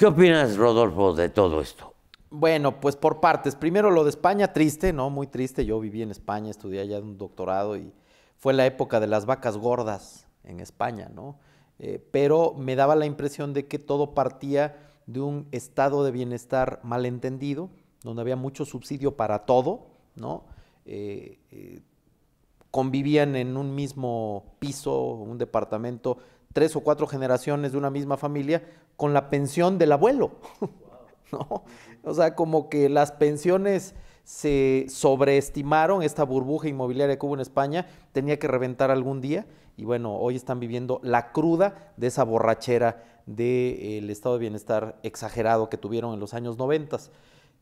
¿Qué opinas, Rodolfo, de todo esto? Bueno, pues por partes. Primero lo de España, triste, ¿no? Muy triste. Yo viví en España, estudié allá un doctorado y fue la época de las vacas gordas en España, ¿no? Eh, pero me daba la impresión de que todo partía de un estado de bienestar malentendido, donde había mucho subsidio para todo, ¿no? Eh, eh, convivían en un mismo piso, un departamento, tres o cuatro generaciones de una misma familia, con la pensión del abuelo. ¿No? O sea, como que las pensiones se sobreestimaron, esta burbuja inmobiliaria que hubo en España tenía que reventar algún día y bueno, hoy están viviendo la cruda de esa borrachera del estado de bienestar exagerado que tuvieron en los años 90.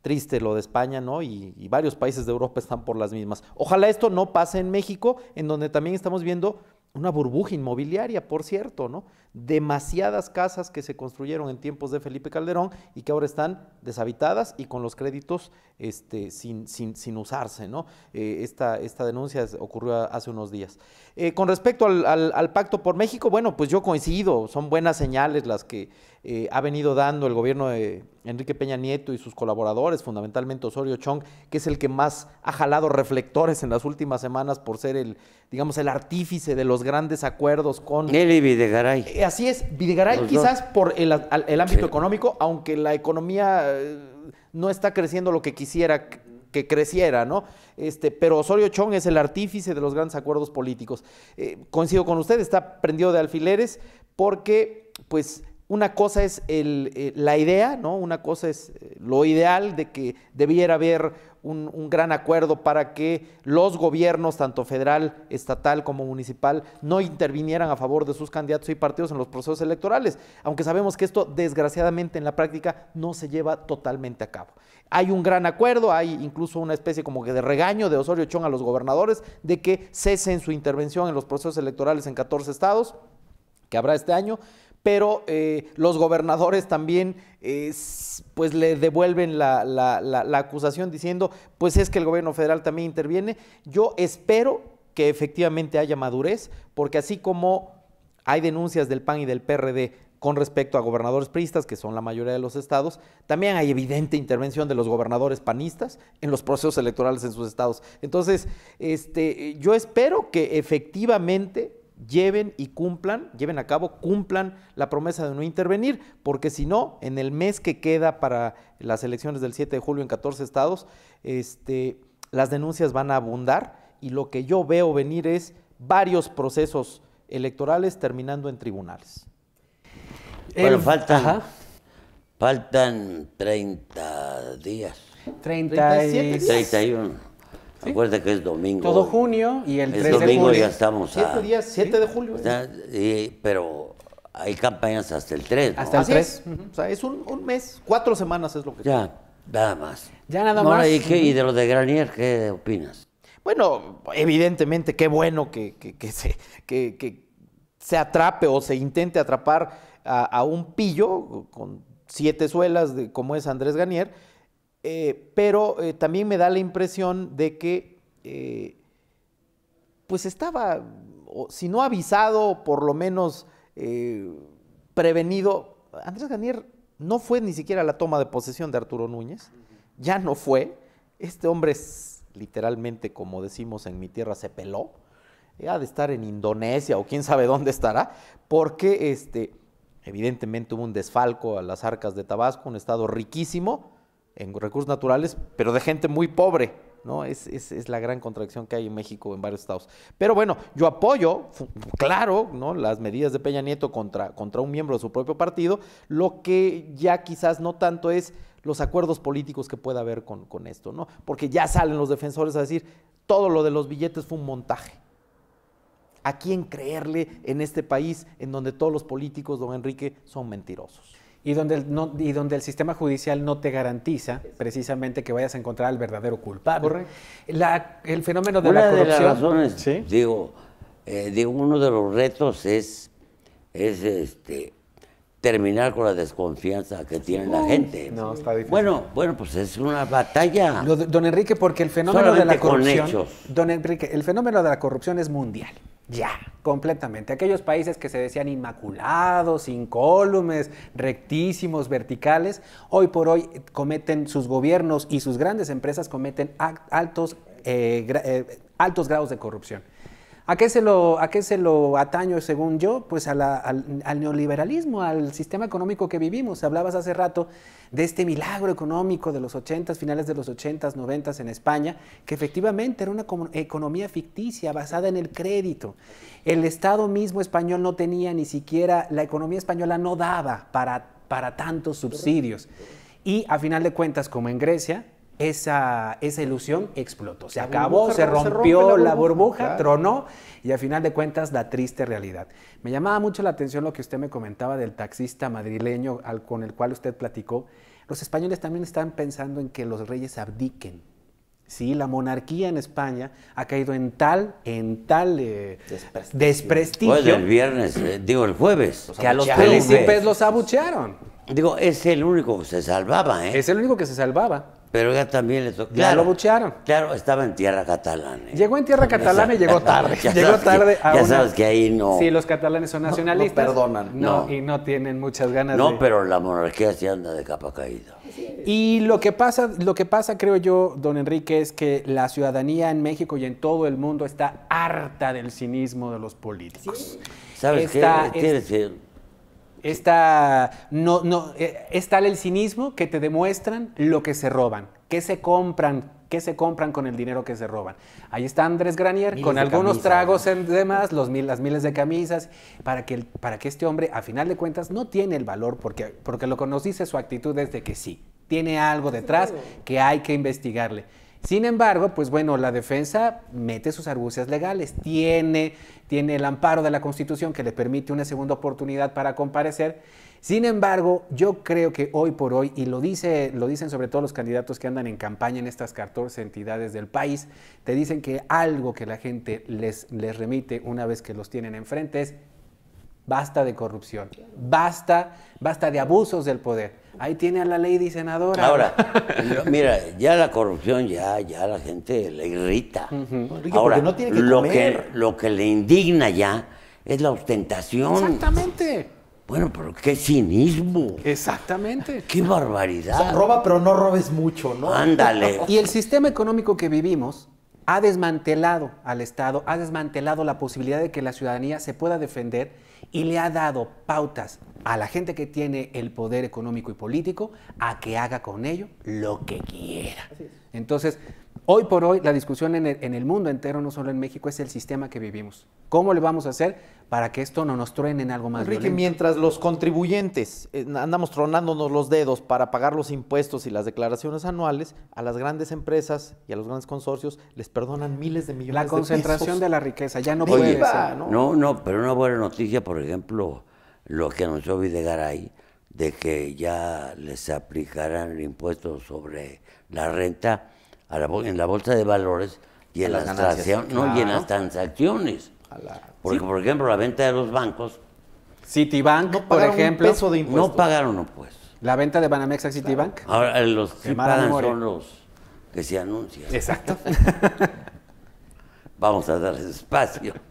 Triste lo de España, ¿no? y varios países de Europa están por las mismas. Ojalá esto no pase en México, en donde también estamos viendo una burbuja inmobiliaria, por cierto, ¿no? Demasiadas casas que se construyeron en tiempos de Felipe Calderón y que ahora están deshabitadas y con los créditos este, sin, usarse. ¿no? Eh, esta, denuncia ocurrió hace unos días. Eh, con respecto al, Pacto por México, bueno, pues yo coincido, son buenas señales las que eh, ha venido dando el gobierno de Enrique Peña Nieto y sus colaboradores, fundamentalmente Osorio Chong, que es el que más ha jalado reflectores en las últimas semanas por ser el, digamos, el artífice de los grandes acuerdos con... Nelly Videgaray. así es, Videgaray quizás por el, ámbito económico, aunque la economía no está creciendo lo que quisiera que creciera, ¿no? Este, pero Osorio Chong es el artífice de los grandes acuerdos políticos. Eh, coincido con usted, está prendido de alfileres porque, pues, una cosa es eh, la idea, ¿no? Una cosa es eh, lo ideal de que debiera haber un, gran acuerdo para que los gobiernos, tanto federal, estatal como municipal, no intervinieran a favor de sus candidatos y partidos en los procesos electorales, aunque sabemos que esto desgraciadamente en la práctica no se lleva totalmente a cabo. Hay un gran acuerdo, hay incluso una especie como que de regaño de Osorio Chong a los gobernadores de que cesen su intervención en los procesos electorales en 14 estados que habrá este año, pero eh, los gobernadores también eh, pues le devuelven la, acusación diciendo, pues es que el gobierno federal también interviene. Yo espero que efectivamente haya madurez, porque así como hay denuncias del PAN y del PRD con respecto a gobernadores priistas, que son la mayoría de los estados, también hay evidente intervención de los gobernadores panistas en los procesos electorales en sus estados. Entonces, este, yo espero que efectivamente lleven y cumplan, lleven a cabo, cumplan la promesa de no intervenir, porque si no, en el mes que queda para las elecciones del 7 de julio en 14 estados, este, las denuncias van a abundar y lo que yo veo venir es varios procesos electorales terminando en tribunales. Bueno, faltan, 30 días. 37 días. 31. ¿Sí? que es domingo. Todo junio y el 3 de julio. Es domingo ya estamos a... Siete días, 7 de julio. ¿eh? pero hay campañas hasta el 3, Hasta el 3. O sea, es un, mes, cuatro semanas es lo que... Ya, nada más. Ya nada más. ¿y, ¿Y de lo de Granier qué opinas? Bueno, evidentemente, qué bueno que, se, que, se atrape o se intente atrapar a, un pillo con siete suelas de, como es Andrés Granier. Eh, pero eh, también me da la impresión de que eh, pues estaba, si no avisado, por lo menos prevenido. Andrés Ganier no fue ni siquiera la toma de posesión de Arturo Núñez, ya no fue. Este hombre es, literalmente, como decimos en mi tierra, se peló. Ha de estar en Indonesia o quién sabe dónde estará, porque este, evidentemente hubo un desfalco a las arcas de Tabasco, un estado riquísimo, en recursos naturales, pero de gente muy pobre, ¿no? Es, la gran contracción que hay en México en varios estados. Pero bueno, yo apoyo, claro, ¿no? las medidas de Peña Nieto contra, contra un miembro de su propio partido. Lo que ya quizás no tanto es los acuerdos políticos que pueda haber con, con esto, ¿no? Porque ya salen los defensores a decir, todo lo de los billetes fue un montaje. ¿A quién creerle en este país en donde todos los políticos, don Enrique, son mentirosos? y donde, el, no, y donde el sistema judicial no te garantiza precisamente que vayas a encontrar al verdadero culpable. Correcto. La, el fenómeno de la corrupción. De las razones, digo, eh, digo, uno de los retos es, es este, terminar con la desconfianza que tiene la gente. Bueno, bueno, pues es una batalla. don Enrique, porque el fenómeno de la corrupción. Don Enrique, el fenómeno de la corrupción es mundial. Ya, completamente. Aquellos países que se decían inmaculados, incólumes, rectísimos, verticales, hoy por hoy cometen sus gobiernos y sus grandes empresas cometen altos, eh, eh, altos grados de corrupción. ¿A qué se lo, a qué se lo ataño, según yo? Pues al, neoliberalismo, al sistema económico que vivimos. Hablabas hace rato de este milagro económico de los 80, finales de los 80, 90 en España, que efectivamente era una economía ficticia basada en el crédito. El Estado mismo español no tenía ni siquiera, la economía española no daba para, para tantos subsidios. Y a final de cuentas, como en Grecia, esa, esa ilusión explotó. Se acabó, se rompió, la burbuja, tronó y al final de cuentas la triste realidad. Me llamaba mucho la atención lo que usted me comentaba del taxista madrileño con el cual usted platicó. Los españoles también están pensando en que los reyes abdiquen. Sí, la monarquía en España ha caído en tal, en tal eh, desprestigio. el viernes, eh, digo el jueves, que a los príncipes los abuchearon. Digo, es el único que se salvaba, ¿eh? Es el único que se salvaba. Pero ya también le tocó. ya lo buchearon. Claro, estaba en tierra catalana. ¿eh? Llegó en tierra catalana y llegó tarde. llegó tarde Ya sabes que ahí no. Sí, los catalanes son nacionalistas. No, perdonan. No, y no tienen muchas ganas de. No, pero la monarquía se anda de capa caída. Y lo que pasa, lo que pasa, creo yo, don Enrique, es que la ciudadanía en México y en todo el mundo está harta del cinismo de los políticos. ¿Sabes qué? Esta, no, no, eh, es tal el cinismo que te demuestran lo que se roban, que se compran, que se compran con el dinero que se roban. Ahí está Andrés Granier con algunos tragos en demás, los las miles de camisas, para que, para que este hombre, a final de cuentas, no tiene el valor, porque, porque lo que nos dice su actitud es de que sí, tiene algo detrás que hay que investigarle. Sin embargo, pues bueno, la defensa mete sus argucias legales, tiene, tiene el amparo de la Constitución que le permite una segunda oportunidad para comparecer. Sin embargo, yo creo que hoy por hoy, y lo, dice, lo dicen sobre todo los candidatos que andan en campaña en estas 14 entidades del país, te dicen que algo que la gente les, les remite una vez que los tienen enfrente es basta de corrupción, basta, basta de abusos del poder. Ahí tiene a la lady senadora. Ahora, mira, ya la corrupción, ya, ya la gente le irrita. Ahora, lo, Que, lo que le indigna ya es la ostentación. Exactamente. Bueno, pero qué cinismo. Exactamente. Qué barbaridad. roba, pero no robes mucho, ¿no? Ándale. y el sistema económico que vivimos ha desmantelado al Estado, ha desmantelado la posibilidad de que la ciudadanía se pueda defender y le ha dado pautas a la gente que tiene el poder económico y político a que haga con ello lo que quiera. Entonces, Hoy por hoy la discusión en el, mundo entero, no solo en México, es el sistema que vivimos. ¿Cómo le vamos a hacer para que esto no nos truene en algo más Enrique, mientras los contribuyentes eh, andamos tronándonos los dedos para pagar los impuestos y las declaraciones anuales, a las grandes empresas y a los grandes consorcios les perdonan miles de millones de pesos. La concentración de, la riqueza ya no puede ser. ¿no? no, no, pero una buena noticia, por ejemplo, lo que anunció Videgaray, de que ya les aplicarán el impuesto sobre la renta en la bolsa de valores y en, las, no, y en transacciones. Porque, por ejemplo, la venta de los bancos. Citibank, por ejemplo. no pagaron pues. La venta de Banamex a Citibank. Ahora, eh, los que pagan son los que se anuncian. Exacto. Vamos a darles espacio.